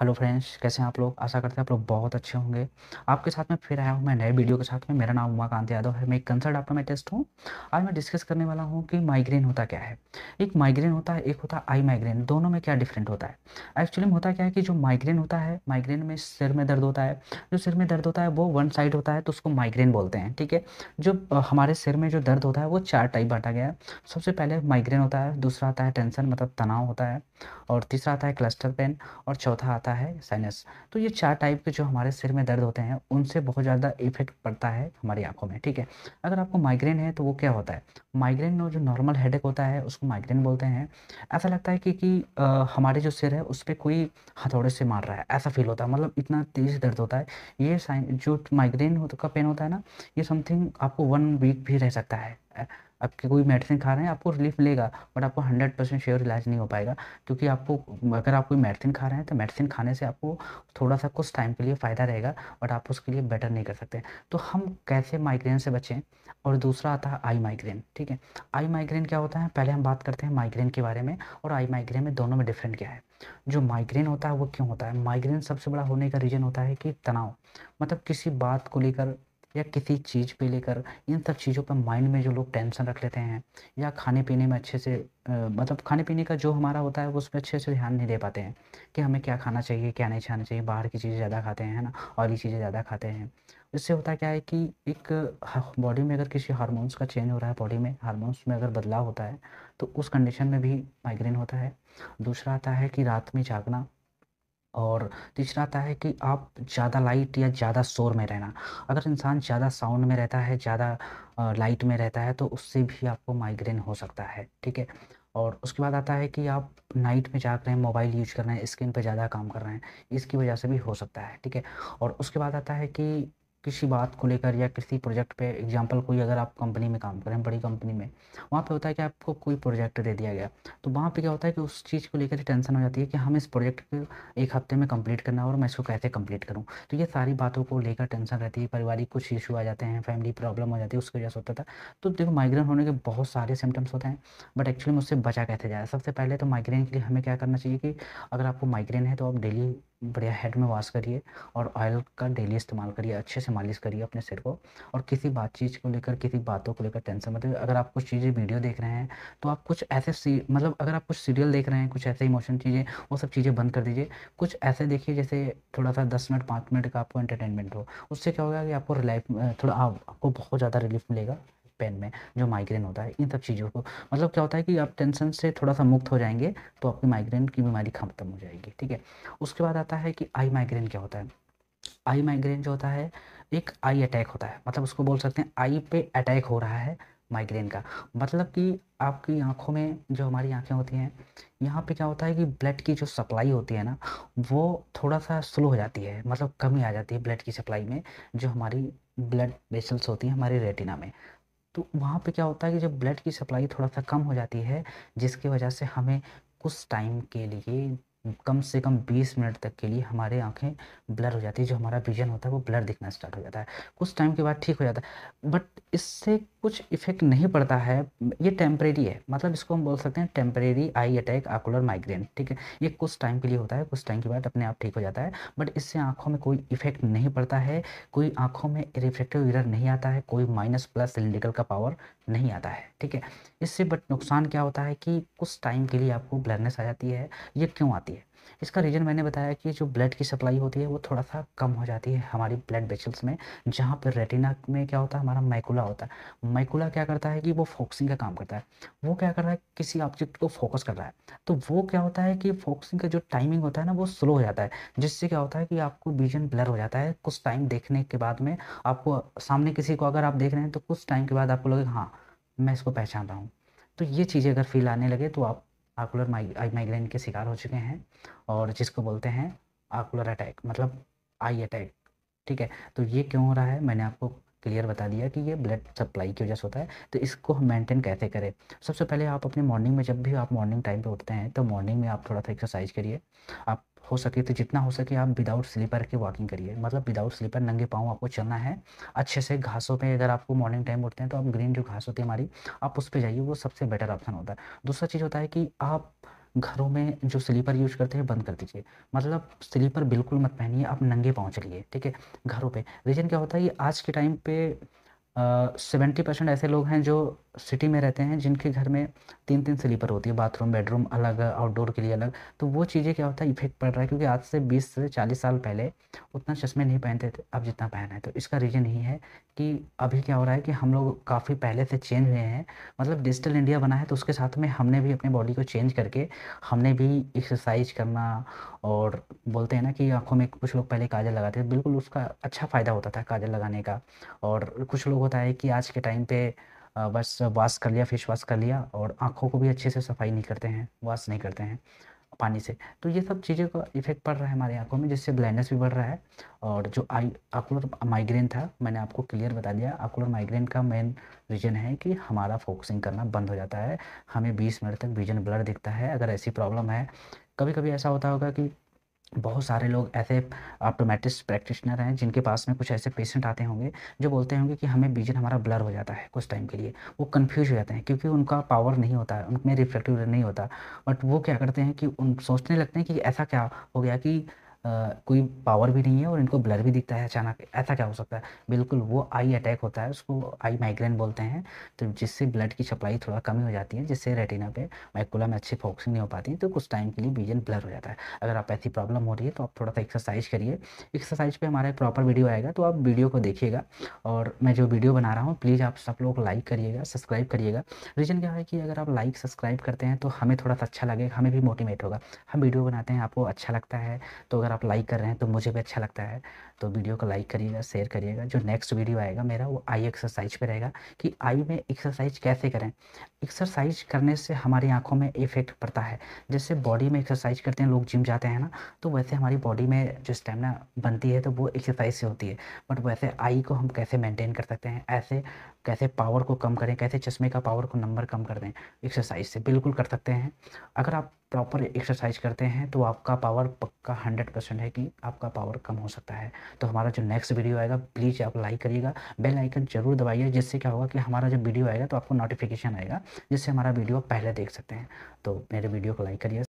hello friends कैसे हैं आप लोग आशा करते हैं आप लोग बहुत अच्छे होंगे आपके साथ में फिर आया हूँ मैं नए वीडियो के साथ में मेरा नाम उमाकांत यादव है मैं एक कंसल्ट टेस्ट हूँ आज मैं डिस्कस करने वाला हूँ कि माइग्रेन होता क्या है एक माइग्रेन होता है एक होता है आई माइग्रेन दोनों में क्या डिफरेंट होता है एक्चुअली में होता क्या है कि जो माइग्रेन होता है माइग्रेन में सिर में दर्द होता है जो सिर में दर्द होता है वो वन साइड होता है तो उसको माइग्रेन बोलते हैं ठीक है जो हमारे सिर में जो दर्द होता है वो चार टाइप बांटा गया है सबसे पहले माइग्रेन होता है दूसरा आता है टेंशन मतलब तनाव होता है और तीसरा आता है क्लस्टर पेन और चौथा आता है आता है साइनस तो ये चार टाइप के जो हमारे सिर में दर्द होते हैं उनसे बहुत ज़्यादा इफेक्ट पड़ता है हमारी आंखों में ठीक है अगर आपको माइग्रेन है तो वो क्या होता है माइग्रेन में जो नॉर्मल हेड होता है उसको माइग्रेन बोलते हैं ऐसा लगता है कि कि आ, हमारे जो सिर है उस पर कोई हथौड़े से मार रहा है ऐसा फील होता है मतलब इतना तेज़ दर्द होता है ये साइन जो माइग्रेन का पेन होता है ना ये समथिंग आपको वन वीक भी रह सकता है आपके कोई मेडिसिन खा रहे हैं आपको रिलीफ मिलेगा बट आपको हंड्रेड परसेंट श्योर इलाज नहीं हो पाएगा क्योंकि आपको अगर आप कोई मेडिसिन खा रहे हैं तो मेडिसिन खाने से आपको थोड़ा सा कुछ टाइम के लिए फ़ायदा रहेगा बट आप उसके लिए बेटर नहीं कर सकते तो हम कैसे माइग्रेन से बचें और दूसरा आता है आई माइग्रेन ठीक है आई माइग्रेन क्या होता है पहले हम बात करते हैं माइग्रेन के बारे में और आई माइग्रेन में दोनों में डिफरेंट क्या है जो माइग्रेन होता है वो क्यों होता है माइग्रेन सबसे बड़ा होने का रीज़न होता है कि तनाव मतलब किसी बात को लेकर या किसी चीज़ पे लेकर इन सब चीज़ों पर माइंड में जो लोग टेंशन रख लेते हैं या खाने पीने में अच्छे से आ, मतलब खाने पीने का जो हमारा होता है वो उस पर अच्छे से ध्यान नहीं दे पाते हैं कि हमें क्या खाना चाहिए क्या नहीं खाना चाहिए बाहर की चीज़ें ज़्यादा खाते हैं ना ऑयली चीज़ें ज़्यादा खाते हैं इससे होता क्या है कि एक बॉडी में अगर किसी हारमोन्स का चेंज हो रहा है बॉडी में हारमोन्स में अगर बदलाव होता है तो उस कंडीशन में भी माइग्रेन होता है दूसरा आता है कि रात में जागना और तीसरा आता है कि आप ज़्यादा लाइट या ज़्यादा शोर में रहना अगर इंसान ज़्यादा साउंड में रहता है ज़्यादा लाइट में रहता है तो उससे भी आपको माइग्रेन हो सकता है ठीक है और उसके बाद आता है कि आप नाइट में जाग रहे हैं मोबाइल यूज कर रहे हैं स्क्रीन पर ज़्यादा काम कर रहे हैं इसकी वजह से भी हो सकता है ठीक है और उसके बाद आता है कि किसी बात को लेकर या किसी प्रोजेक्ट पे एग्जांपल कोई अगर आप कंपनी में काम करें बड़ी कंपनी में वहाँ पे होता है कि आपको कोई प्रोजेक्ट दे दिया गया तो वहाँ पे क्या होता है कि उस चीज़ को लेकर टेंशन हो जाती है कि हम इस प्रोजेक्ट को एक हफ्ते में कंप्लीट करना और मैं इसको कैसे कंप्लीट करूँ तो ये सारी बातों को लेकर टेंशन रहती है पारिवारिक कुछ इशू आ जाते हैं फैमिली प्रॉब्लम हो जाती है उसकी वजह से होता था तो देखो माइग्रेन होने के बहुत सारे सिम्टम्स होते हैं बट एक्चुअली मुझसे बचा कैसे जाए सबसे पहले तो माइग्रेन के लिए हमें क्या करना चाहिए कि अगर आपको माइग्रेन है तो आप डेली बढ़िया हेड में वॉश करिए और ऑयल का डेली इस्तेमाल करिए अच्छे से मालिश करिए अपने सिर को और किसी बात चीज़ को लेकर किसी बातों को लेकर टेंशन मतलब अगर आप कुछ चीज़ें वीडियो देख रहे हैं तो आप कुछ ऐसे मतलब अगर आप कुछ सीरियल देख रहे हैं कुछ ऐसे इमोशन चीज़ें वो सब चीज़ें बंद कर दीजिए कुछ ऐसे देखिए जैसे थोड़ा सा दस मिनट पाँच मिनट का आपको एंटरटेनमेंट हो उससे क्या होगा कि आपको रिलाइफ थोड़ा आपको बहुत ज़्यादा रिलीफ मिलेगा पेन में जो माइग्रेन होता है इन सब चीज़ों को मतलब क्या होता है कि आप टेंशन से थोड़ा सा मुक्त हो जाएंगे तो आपकी माइग्रेन की बीमारी खत्म हो जाएगी ठीक है उसके बाद आता है कि आई माइग्रेन क्या होता है आई माइग्रेन जो होता है एक आई अटैक होता है मतलब उसको बोल सकते हैं आई पे अटैक हो रहा है माइग्रेन का मतलब कि आपकी आंखों में जो हमारी आंखें होती हैं यहाँ पे क्या होता है कि ब्लड की जो सप्लाई होती है ना वो थोड़ा सा स्लो हो जाती है मतलब कमी आ जाती है ब्लड की सप्लाई में जो हमारी ब्लड वेसल्स होती हैं हमारी रेटिना में तो वहाँ पे क्या होता है कि जब ब्लड की सप्लाई थोड़ा सा कम हो जाती है जिसकी वजह से हमें कुछ टाइम के लिए कम से कम 20 मिनट तक के लिए हमारे आंखें ब्लर हो जाती है जो हमारा विजन होता है वो ब्लर दिखना स्टार्ट हो जाता है कुछ टाइम के बाद ठीक हो जाता है बट इससे कुछ इफेक्ट नहीं पड़ता है ये टेम्परेरी है मतलब इसको हम बोल सकते हैं temporary eye attack ocular migraine ठीक है ये कुछ टाइम के लिए होता है कुछ टाइम के बाद अपने आप ठीक हो जाता है बट इससे आँखों में कोई इफेक्ट नहीं पड़ता है कोई आँखों में रिफ्लेक्टिव इरर नहीं आता है कोई माइनस प्लस सिलेंडिकल का पावर नहीं आता है ठीक है इससे बट नुकसान क्या होता है कि कुछ टाइम के लिए आपको ब्लैकनेस आ जाती है ये क्यों आती है इसका रीज़न मैंने बताया कि जो ब्लड की सप्लाई होती है वो थोड़ा सा कम हो जाती है हमारी ब्लड वेसल्स में जहाँ पर रेटिना में क्या होता है हमारा मैकुला होता है मैकुला क्या करता है कि वो फोकसिंग का काम करता है वो क्या कर रहा है किसी ऑब्जेक्ट को फोकस कर रहा है तो वो क्या होता है कि फोकसिंग का जो टाइमिंग होता है ना वो स्लो हो जाता है जिससे क्या होता है कि आपको विजन ब्लर हो जाता है कुछ टाइम देखने के बाद में आपको सामने किसी को अगर आप देख रहे हैं तो कुछ टाइम के बाद आपको लगेगा हाँ मैं इसको पहचानता हूँ तो ये चीज़ें अगर फील आने लगे तो आप आकुलर माइग्रेन के शिकार हो चुके हैं और जिसको बोलते हैं आकुलर अटैक मतलब आई अटैक ठीक है तो ये क्यों हो रहा है मैंने आपको क्लियर बता दिया कि ये ब्लड सप्लाई की वजह से होता है तो इसको हम मेंटेन कैसे करें सबसे पहले आप अपने मॉर्निंग में जब भी आप मॉर्निंग टाइम पे उठते हैं तो मॉर्निंग में आप थोड़ा सा एक्सरसाइज करिए आप हो सके तो जितना हो सके आप विदाउट स्लीपर के वॉकिंग करिए मतलब विदाउट स्लीपर नंगे पाँव आपको चलना है अच्छे से घासों पे अगर आपको मॉर्निंग टाइम उठते हैं तो आप ग्रीन जो घास होती है हमारी आप उस पर जाइए वो सबसे बेटर ऑप्शन होता है दूसरा चीज़ होता है कि आप घरों में जो स्लीपर यूज करते हैं बंद कर दीजिए मतलब स्लीपर बिल्कुल मत पहनिए आप नंगे पाँव चलिए ठीक है घरों पर रीज़न क्या होता है कि आज के टाइम पे सेवेंटी परसेंट ऐसे लोग हैं जो सिटी में रहते हैं जिनके घर में तीन तीन स्लीपर होती है बाथरूम बेडरूम अलग आउटडोर के लिए अलग तो वो चीज़ें क्या होता है इफेक्ट पड़ रहा है क्योंकि आज से बीस से चालीस साल पहले उतना चश्मे नहीं पहनते थे अब जितना पहना है तो इसका रीज़न यही है कि अभी क्या हो रहा है कि हम लोग काफ़ी पहले से चेंज हुए हैं मतलब डिजिटल इंडिया बना है तो उसके साथ में हमने भी अपने बॉडी को चेंज करके हमने भी एक्सरसाइज करना और बोलते हैं ना कि आँखों में कुछ लोग पहले काजल लगाते थे बिल्कुल उसका अच्छा फ़ायदा होता था काजल लगाने का और कुछ लोग होता है कि आज के टाइम पे बस वाश कर लिया फेस वाश कर लिया और आँखों को भी अच्छे से सफाई नहीं करते हैं वाश नहीं करते हैं पानी से तो ये सब चीज़ों का इफेक्ट पड़ रहा है हमारी आँखों में जिससे ब्लाइंडनेस भी बढ़ रहा है और जो आई आकुलर माइग्रेन था मैंने आपको क्लियर बता दिया आकुलर माइग्रेन का मेन रीज़न है कि हमारा फोकसिंग करना बंद हो जाता है हमें 20 मिनट तक विजन ब्लर दिखता है अगर ऐसी प्रॉब्लम है कभी कभी ऐसा होता होगा कि बहुत सारे लोग ऐसे ऑप्टोमेटिस्ट प्रैक्टिशनर हैं जिनके पास में कुछ ऐसे पेशेंट आते होंगे जो बोलते होंगे कि हमें विजन हमारा ब्लर हो जाता है कुछ टाइम के लिए वो कंफ्यूज हो जाते हैं क्योंकि उनका पावर नहीं होता है उनमें रिफ्लेक्टिव नहीं होता बट वो क्या करते हैं कि उन सोचने लगते हैं कि ऐसा क्या हो गया कि कोई पावर भी नहीं है और इनको ब्लर भी दिखता है अचानक ऐसा क्या हो सकता है बिल्कुल वो आई अटैक होता है उसको आई माइग्रेन बोलते हैं तो जिससे ब्लड की सप्लाई थोड़ा कमी हो जाती है जिससे रेटिना पे माइकुला में अच्छी फोकसिंग नहीं हो पाती तो कुछ टाइम के लिए विजन ब्लर हो जाता है अगर आप ऐसी प्रॉब्लम हो रही है तो आप थोड़ा सा एक्सरसाइज करिए एक्सरसाइज पर हमारा एक प्रॉपर वीडियो आएगा तो आप वीडियो को देखिएगा और मैं जो वीडियो बना रहा हूँ प्लीज़ आप सब लोग लाइक करिएगा सब्सक्राइब करिएगा रीज़न क्या है कि अगर आप लाइक सब्सक्राइब करते हैं तो हमें थोड़ा सा अच्छा लगेगा हमें भी मोटिवेट होगा हम वीडियो बनाते हैं आपको अच्छा लगता है तो अगर आप लाइक कर रहे हैं तो मुझे भी अच्छा लगता है तो वीडियो को लाइक करिएगा शेयर करिएगा जो नेक्स्ट वीडियो आएगा मेरा वो आई एक्सरसाइज पे रहेगा कि आई में एक्सरसाइज कैसे करें एक्सरसाइज करने से हमारी आँखों में इफेक्ट पड़ता है जैसे बॉडी में एक्सरसाइज करते हैं लोग जिम जाते हैं ना तो वैसे हमारी बॉडी में जो स्टेमिना बनती है तो वो एक्सरसाइज से होती है बट वैसे आई को हम कैसे मेनटेन कर सकते हैं ऐसे कैसे पावर को कम करें कैसे चश्मे का पावर को नंबर कम कर दें एक्सरसाइज से बिल्कुल कर सकते हैं अगर आप प्रॉपर एक्सरसाइज करते हैं तो आपका पावर पक्का हंड्रेड परसेंट है कि आपका पावर कम हो सकता है तो हमारा जो नेक्स्ट वीडियो आएगा प्लीज़ आप लाइक करिएगा बेल आइकन जरूर दबाइए जिससे क्या होगा कि हमारा जब वीडियो आएगा तो आपको नोटिफिकेशन आएगा जिससे हमारा वीडियो पहले देख सकते हैं तो मेरे वीडियो को लाइक करिए